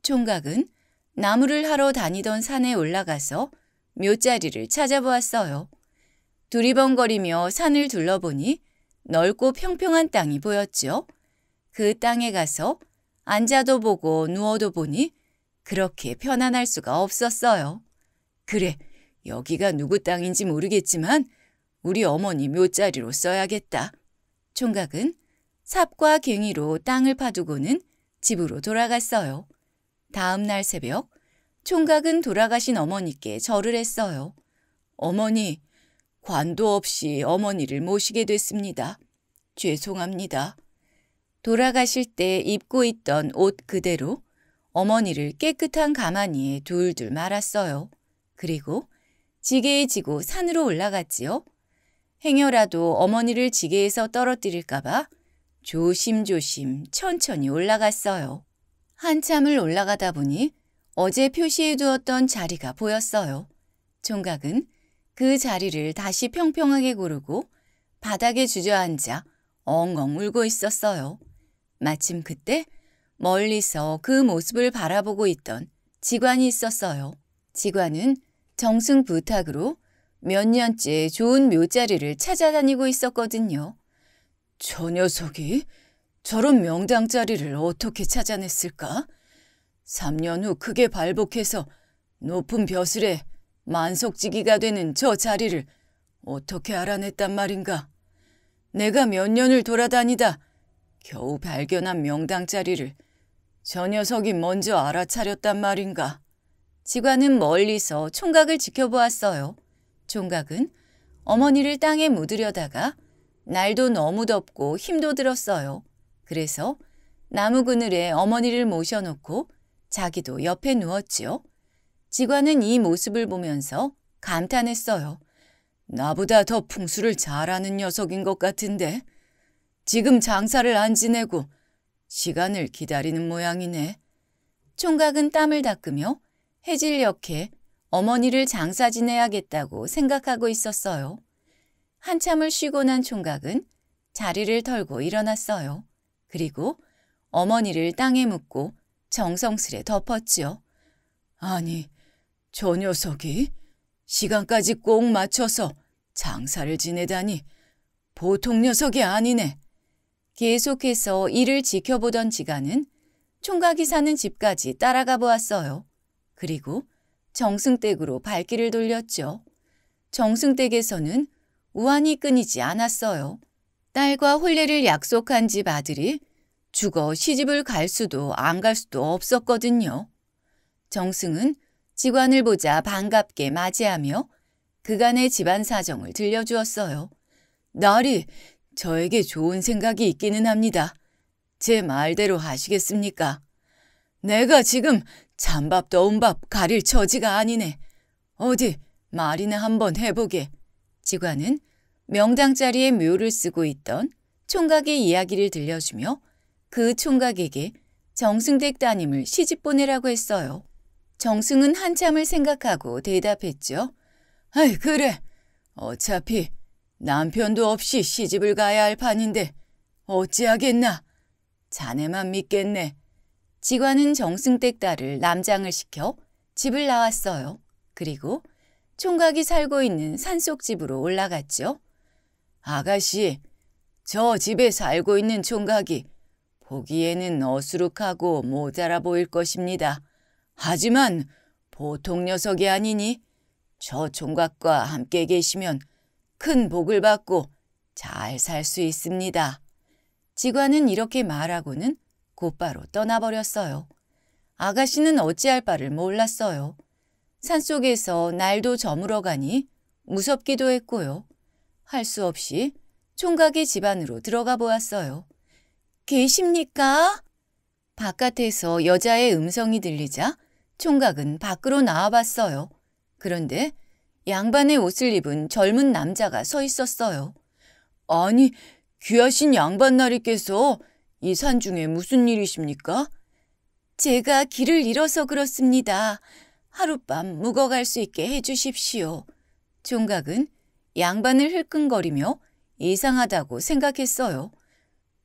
총각은 나무를 하러 다니던 산에 올라가서 묘자리를 찾아보았어요. 두리번거리며 산을 둘러보니 넓고 평평한 땅이 보였지요. 그 땅에 가서 앉아도 보고 누워도 보니 그렇게 편안할 수가 없었어요. 그래, 여기가 누구 땅인지 모르겠지만 우리 어머니 묘자리로 써야겠다. 총각은 삽과 갱이로 땅을 파두고는 집으로 돌아갔어요. 다음 날 새벽 총각은 돌아가신 어머니께 절을 했어요. 어머니, 관도 없이 어머니를 모시게 됐습니다. 죄송합니다. 돌아가실 때 입고 있던 옷 그대로 어머니를 깨끗한 가마니에 둘둘 말았어요. 그리고 지게에 지고 산으로 올라갔지요. 행여라도 어머니를 지게에서 떨어뜨릴까봐 조심조심 천천히 올라갔어요. 한참을 올라가다 보니 어제 표시해두었던 자리가 보였어요. 총각은 그 자리를 다시 평평하게 고르고 바닥에 주저앉아 엉엉 울고 있었어요. 마침 그때 멀리서 그 모습을 바라보고 있던 지관이 있었어요. 지관은 정승 부탁으로 몇 년째 좋은 묘자리를 찾아다니고 있었거든요. 저 녀석이 저런 명당 자리를 어떻게 찾아냈을까? 3년 후 크게 발복해서 높은 벼슬에 만석지기가 되는 저 자리를 어떻게 알아냈단 말인가. 내가 몇 년을 돌아다니다 겨우 발견한 명당 자리를 저 녀석이 먼저 알아차렸단 말인가. 지관은 멀리서 총각을 지켜보았어요. 총각은 어머니를 땅에 묻으려다가 날도 너무 덥고 힘도 들었어요. 그래서 나무 그늘에 어머니를 모셔놓고 자기도 옆에 누웠지요. 직원은 이 모습을 보면서 감탄했어요. 나보다 더 풍수를 잘하는 녀석인 것 같은데 지금 장사를 안 지내고 시간을 기다리는 모양이네. 총각은 땀을 닦으며 해질녘에 어머니를 장사 지내야겠다고 생각하고 있었어요. 한참을 쉬고 난 총각은 자리를 털고 일어났어요. 그리고 어머니를 땅에 묻고 정성스레 덮었지요. 아니, 저 녀석이 시간까지 꼭 맞춰서 장사를 지내다니 보통 녀석이 아니네. 계속해서 일을 지켜보던 지가는 총각이 사는 집까지 따라가 보았어요. 그리고 정승댁으로 발길을 돌렸죠. 정승댁에서는 우환이 끊이지 않았어요. 딸과 혼례를 약속한 집 아들이 죽어 시집을 갈 수도 안 갈 수도 없었거든요. 정승은 직원을 보자 반갑게 맞이하며 그간의 집안 사정을 들려주었어요. 날이 저에게 좋은 생각이 있기는 합니다. 제 말대로 하시겠습니까? 내가 지금 찬밥 더운밥 가릴 처지가 아니네. 어디 말이나 한번 해보게. 직원은 명당자리에 묘를 쓰고 있던 총각의 이야기를 들려주며 그 총각에게 정승댁 따님을 시집 보내라고 했어요. 정승은 한참을 생각하고 대답했죠. 아이, 그래. 어차피 남편도 없이 시집을 가야 할 판인데 어찌하겠나. 자네만 믿겠네. 지관은 정승댁 딸을 남장을 시켜 집을 나왔어요. 그리고 총각이 살고 있는 산속 집으로 올라갔죠. 아가씨, 저 집에 살고 있는 총각이 보기에는 어수룩하고 모자라 보일 것입니다. 하지만 보통 녀석이 아니니 저 총각과 함께 계시면 큰 복을 받고 잘 살 수 있습니다. 지관은 이렇게 말하고는 곧바로 떠나버렸어요. 아가씨는 어찌할 바를 몰랐어요. 산속에서 날도 저물어 가니 무섭기도 했고요. 할 수 없이 총각의 집안으로 들어가 보았어요. 계십니까? 바깥에서 여자의 음성이 들리자 총각은 밖으로 나와봤어요. 그런데 양반의 옷을 입은 젊은 남자가 서 있었어요. 아니, 귀하신 양반 나리께서 이 산중에 무슨 일이십니까? 제가 길을 잃어서 그렇습니다. 하룻밤 묵어갈 수 있게 해주십시오. 총각은 양반을 흘끈거리며 이상하다고 생각했어요.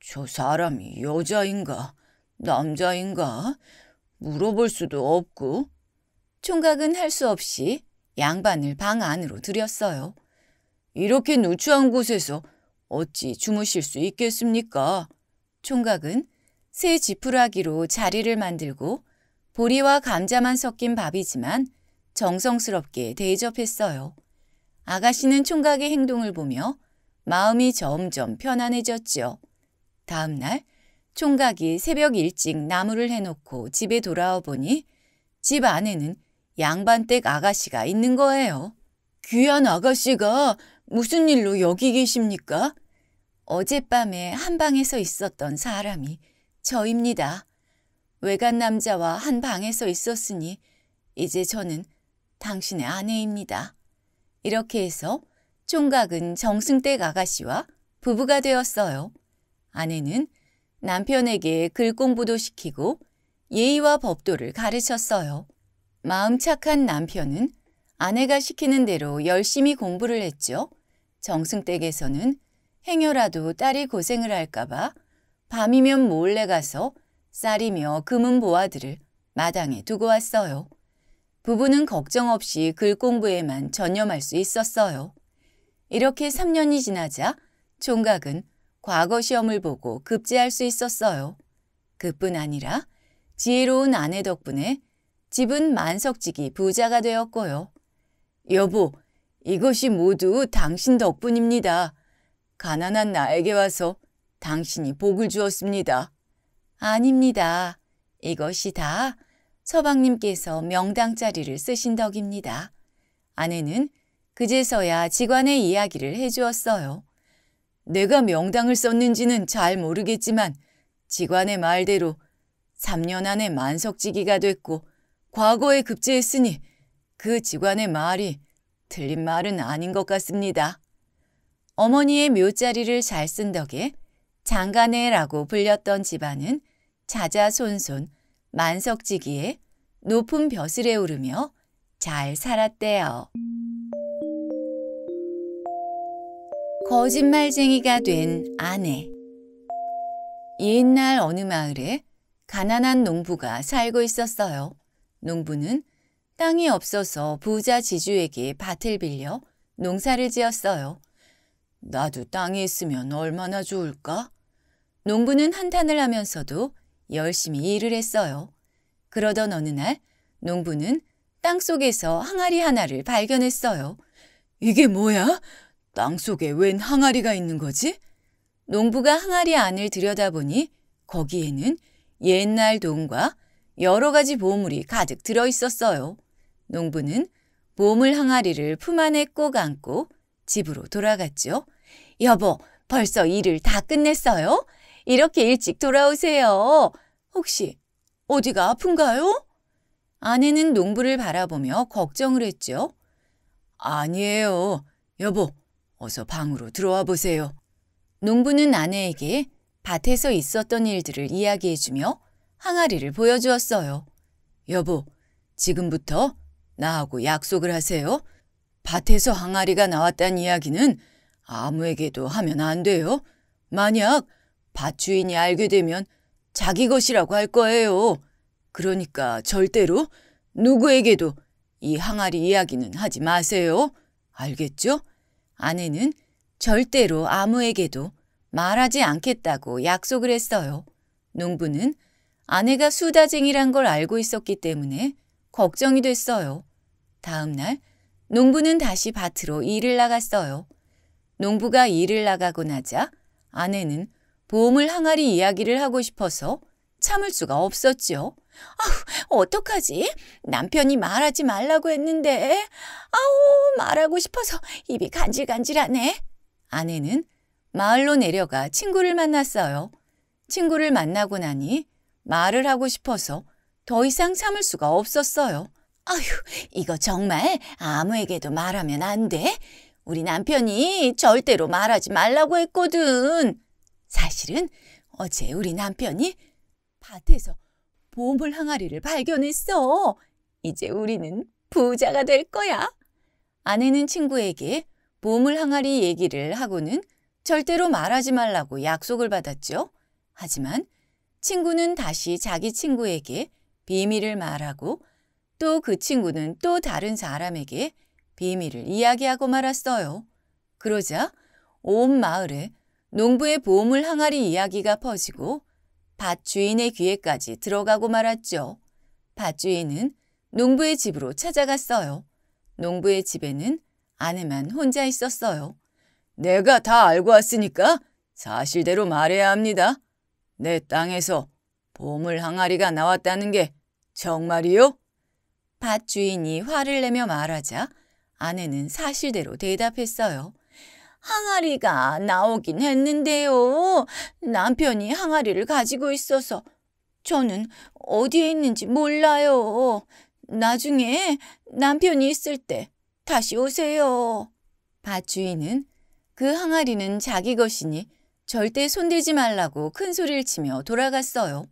저 사람이 여자인가 남자인가 물어볼 수도 없고 총각은 할 수 없이 양반을 방 안으로 들였어요. 이렇게 누추한 곳에서 어찌 주무실 수 있겠습니까? 총각은 새 지푸라기로 자리를 만들고 보리와 감자만 섞인 밥이지만 정성스럽게 대접했어요. 아가씨는 총각의 행동을 보며 마음이 점점 편안해졌지요. 다음 날 총각이 새벽 일찍 나무를 해놓고 집에 돌아와 보니 집 안에는 양반댁 아가씨가 있는 거예요. 귀한 아가씨가 무슨 일로 여기 계십니까? 어젯밤에 한 방에서 있었던 사람이 저입니다. 외간 남자와 한 방에서 있었으니 이제 저는 당신의 아내입니다. 이렇게 해서 총각은 정승댁 아가씨와 부부가 되었어요. 아내는 남편에게 글 공부도 시키고 예의와 법도를 가르쳤어요. 마음 착한 남편은 아내가 시키는 대로 열심히 공부를 했죠. 정승댁에서는 행여라도 딸이 고생을 할까봐 밤이면 몰래 가서 쌀이며 금은 보화들을 마당에 두고 왔어요. 부부는 걱정 없이 글 공부에만 전념할 수 있었어요. 이렇게 3년이 지나자 종각은 과거 시험을 보고 급제할 수 있었어요. 그뿐 아니라 지혜로운 아내 덕분에 집은 만석지기 부자가 되었고요. 여보, 이것이 모두 당신 덕분입니다. 가난한 나에게 와서 당신이 복을 주었습니다. 아닙니다. 이것이 다 서방님께서 명당자리를 쓰신 덕입니다. 아내는 그제서야 직관의 이야기를 해주었어요. 내가 명당을 썼는지는 잘 모르겠지만 직관의 말대로 3년 안에 만석지기가 됐고 과거에 급제했으니 그직관의 말이 틀린 말은 아닌 것 같습니다. 어머니의 묘자리를 잘 쓴 덕에 장가네라고 불렸던 집안은 자자손손 만석지기에 높은 벼슬에 오르며 잘 살았대요. 거짓말쟁이가 된 아내 옛날 어느 마을에 가난한 농부가 살고 있었어요. 농부는 땅이 없어서 부자 지주에게 밭을 빌려 농사를 지었어요. 나도 땅이 있으면 얼마나 좋을까? 농부는 한탄을 하면서도 열심히 일을 했어요. 그러던 어느 날 농부는 땅 속에서 항아리 하나를 발견했어요. 이게 뭐야? 땅속에 웬 항아리가 있는 거지? 농부가 항아리 안을 들여다보니 거기에는 옛날 돈과 여러 가지 보물이 가득 들어 있었어요. 농부는 보물 항아리를 품 안에 꼭 안고 집으로 돌아갔죠. 여보, 벌써 일을 다 끝냈어요? 이렇게 일찍 돌아오세요. 혹시 어디가 아픈가요? 아내는 농부를 바라보며 걱정을 했죠. 아니에요. 여보, 어서 방으로 들어와 보세요. 농부는 아내에게 밭에서 있었던 일들을 이야기해주며 항아리를 보여주었어요. 여보, 지금부터 나하고 약속을 하세요. 밭에서 항아리가 나왔다는 이야기는 아무에게도 하면 안 돼요. 만약 밭 주인이 알게 되면 자기 것이라고 할 거예요. 그러니까 절대로 누구에게도 이 항아리 이야기는 하지 마세요. 알겠죠? 아내는 절대로 아무에게도 말하지 않겠다고 약속을 했어요. 농부는 아내가 수다쟁이란 걸 알고 있었기 때문에 걱정이 됐어요. 다음 날 농부는 다시 밭으로 일을 나갔어요. 농부가 일을 나가고 나자 아내는 보험을 항아리 이야기를 하고 싶어서 참을 수가 없었지요. 아우, 어떡하지? 남편이 말하지 말라고 했는데. 아우, 말하고 싶어서 입이 간질간질하네. 아내는 마을로 내려가 친구를 만났어요. 친구를 만나고 나니 말을 하고 싶어서 더 이상 참을 수가 없었어요. 아휴, 이거 정말 아무에게도 말하면 안 돼. 우리 남편이 절대로 말하지 말라고 했거든. 사실은 어제 우리 남편이 밭에서 보물 항아리를 발견했어. 이제 우리는 부자가 될 거야. 아내는 친구에게 보물 항아리 얘기를 하고는 절대로 말하지 말라고 약속을 받았죠. 하지만 친구는 다시 자기 친구에게 비밀을 말하고 또 그 친구는 또 다른 사람에게 비밀을 이야기하고 말았어요. 그러자 온 마을에 농부의 보물 항아리 이야기가 퍼지고 밭주인의 귀에까지 들어가고 말았죠. 밭주인은 농부의 집으로 찾아갔어요. 농부의 집에는 아내만 혼자 있었어요. 내가 다 알고 왔으니까 사실대로 말해야 합니다. 내 땅에서 보물 항아리가 나왔다는 게 정말이요? 밭 주인이 화를 내며 말하자 아내는 사실대로 대답했어요. 항아리가 나오긴 했는데요. 남편이 항아리를 가지고 있어서 저는 어디에 있는지 몰라요. 나중에 남편이 있을 때 다시 오세요. 밭주인은 그 항아리는 자기 것이니 절대 손대지 말라고 큰 소리를 치며 돌아갔어요.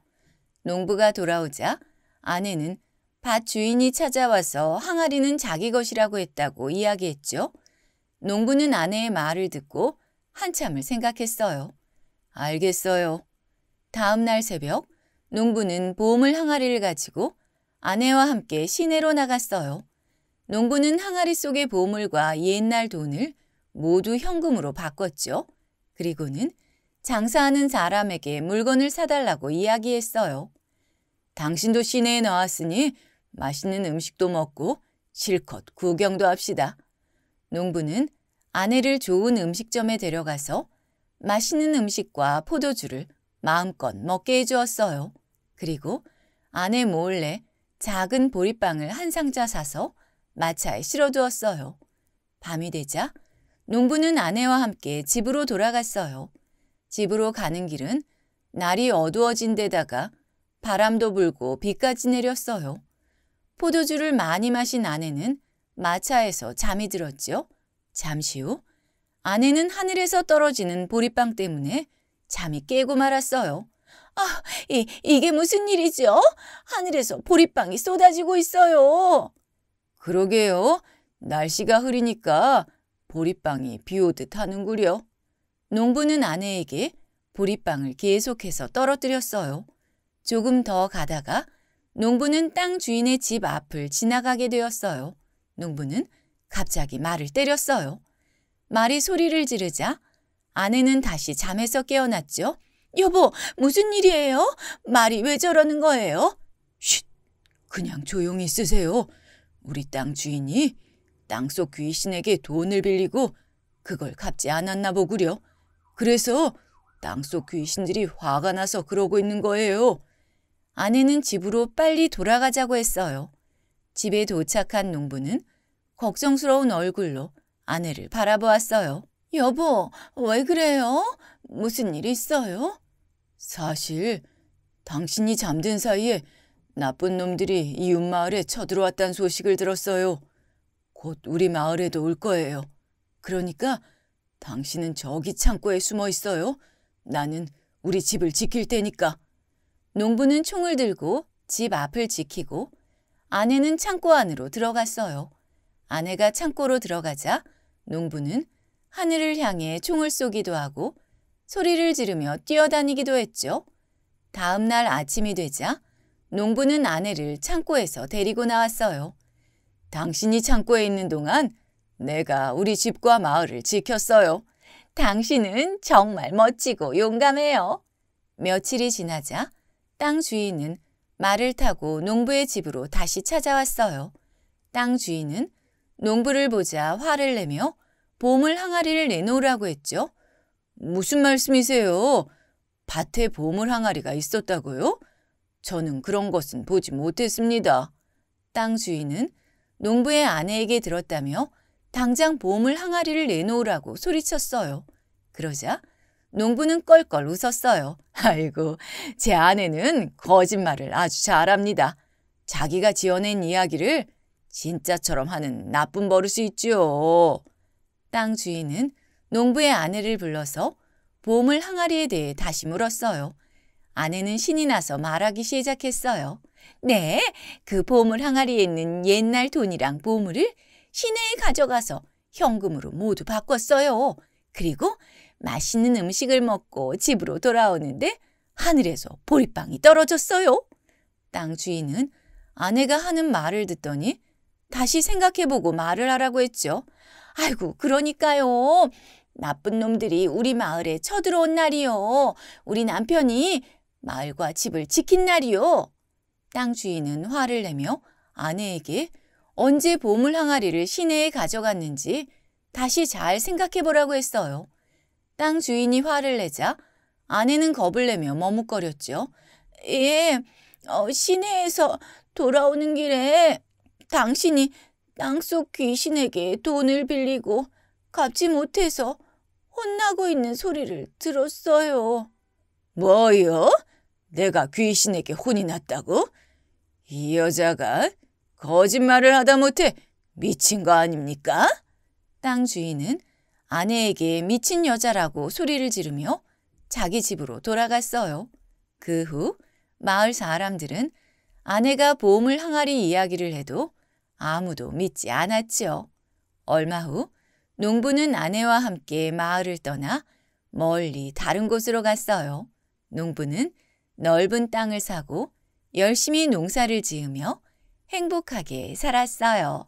농부가 돌아오자 아내는 밭 주인이 찾아와서 항아리는 자기 것이라고 했다고 이야기했죠. 농부는 아내의 말을 듣고 한참을 생각했어요. 알겠어요. 다음 날 새벽 농부는 보물 항아리를 가지고 아내와 함께 시내로 나갔어요. 농부는 항아리 속의 보물과 옛날 돈을 모두 현금으로 바꿨죠. 그리고는 장사하는 사람에게 물건을 사달라고 이야기했어요. 당신도 시내에 나왔으니 맛있는 음식도 먹고 실컷 구경도 합시다. 농부는 아내를 좋은 음식점에 데려가서 맛있는 음식과 포도주를 마음껏 먹게 해주었어요. 그리고 아내 몰래 작은 보리빵을 한 상자 사서 마차에 실어두었어요. 밤이 되자 농부는 아내와 함께 집으로 돌아갔어요. 집으로 가는 길은 날이 어두워진 데다가 바람도 불고 비까지 내렸어요. 포도주를 많이 마신 아내는 마차에서 잠이 들었죠 잠시 후 아내는 하늘에서 떨어지는 보리빵 때문에 잠이 깨고 말았어요. 아, 이, 이게 무슨 일이죠? 하늘에서 보리빵이 쏟아지고 있어요. 그러게요. 날씨가 흐리니까 보리빵이 비 오듯 하는구려. 농부는 아내에게 보리빵을 계속해서 떨어뜨렸어요. 조금 더 가다가 농부는 땅 주인의 집 앞을 지나가게 되었어요. 농부는 갑자기 말을 때렸어요. 말이 소리를 지르자 아내는 다시 잠에서 깨어났죠. 여보, 무슨 일이에요? 말이 왜 저러는 거예요? 쉿, 그냥 조용히 쓰세요. 우리 땅 주인이 땅속 귀신에게 돈을 빌리고 그걸 갚지 않았나 보구려. 그래서 땅속 귀신들이 화가 나서 그러고 있는 거예요. 아내는 집으로 빨리 돌아가자고 했어요. 집에 도착한 농부는 걱정스러운 얼굴로 아내를 바라보았어요. 여보, 왜 그래요? 무슨 일 있어요? 사실 당신이 잠든 사이에 나쁜 놈들이 이웃 마을에 쳐들어왔다는 소식을 들었어요. 곧 우리 마을에도 올 거예요. 그러니까 당신은 저기 창고에 숨어 있어요. 나는 우리 집을 지킬 테니까. 농부는 총을 들고 집 앞을 지키고 아내는 창고 안으로 들어갔어요. 아내가 창고로 들어가자 농부는 하늘을 향해 총을 쏘기도 하고 소리를 지르며 뛰어다니기도 했죠. 다음 날 아침이 되자 농부는 아내를 창고에서 데리고 나왔어요. 당신이 창고에 있는 동안 내가 우리 집과 마을을 지켰어요. 당신은 정말 멋지고 용감해요. 며칠이 지나자 땅 주인은 말을 타고 농부의 집으로 다시 찾아왔어요. 땅 주인은 농부를 보자 화를 내며 보물 항아리를 내놓으라고 했죠. 무슨 말씀이세요? 밭에 보물 항아리가 있었다고요? 저는 그런 것은 보지 못했습니다. 땅 주인은 농부의 아내에게 들었다며 당장 보물 항아리를 내놓으라고 소리쳤어요. 그러자 농부는 껄껄 웃었어요. 아이고, 제 아내는 거짓말을 아주 잘합니다. 자기가 지어낸 이야기를 진짜처럼 하는 나쁜 버릇이 있지요. 땅 주인은 농부의 아내를 불러서 보물 항아리에 대해 다시 물었어요. 아내는 신이 나서 말하기 시작했어요. 네, 그 보물 항아리에 있는 옛날 돈이랑 보물을 시내에 가져가서 현금으로 모두 바꿨어요. 그리고 맛있는 음식을 먹고 집으로 돌아오는데 하늘에서 보리빵이 떨어졌어요. 땅 주인은 아내가 하는 말을 듣더니 다시 생각해보고 말을 하라고 했죠. 아이고, 그러니까요. 나쁜 놈들이 우리 마을에 쳐들어온 날이요. 우리 남편이 마을과 집을 지킨 날이요. 땅 주인은 화를 내며 아내에게 언제 보물 항아리를 시내에 가져갔는지 다시 잘 생각해보라고 했어요. 땅 주인이 화를 내자 아내는 겁을 내며 머뭇거렸죠 예, 어, 시내에서 돌아오는 길에 당신이 땅속 귀신에게 돈을 빌리고 갚지 못해서 혼나고 있는 소리를 들었어요. 뭐요? 내가 귀신에게 혼이 났다고? 이 여자가 거짓말을 하다 못해 미친 거 아닙니까? 땅 주인은 아내에게 미친 여자라고 소리를 지르며 자기 집으로 돌아갔어요. 그 후 마을 사람들은 아내가 보험을 항아리 이야기를 해도 아무도 믿지 않았지요. 얼마 후 농부는 아내와 함께 마을을 떠나 멀리 다른 곳으로 갔어요. 농부는 넓은 땅을 사고 열심히 농사를 지으며 행복하게 살았어요.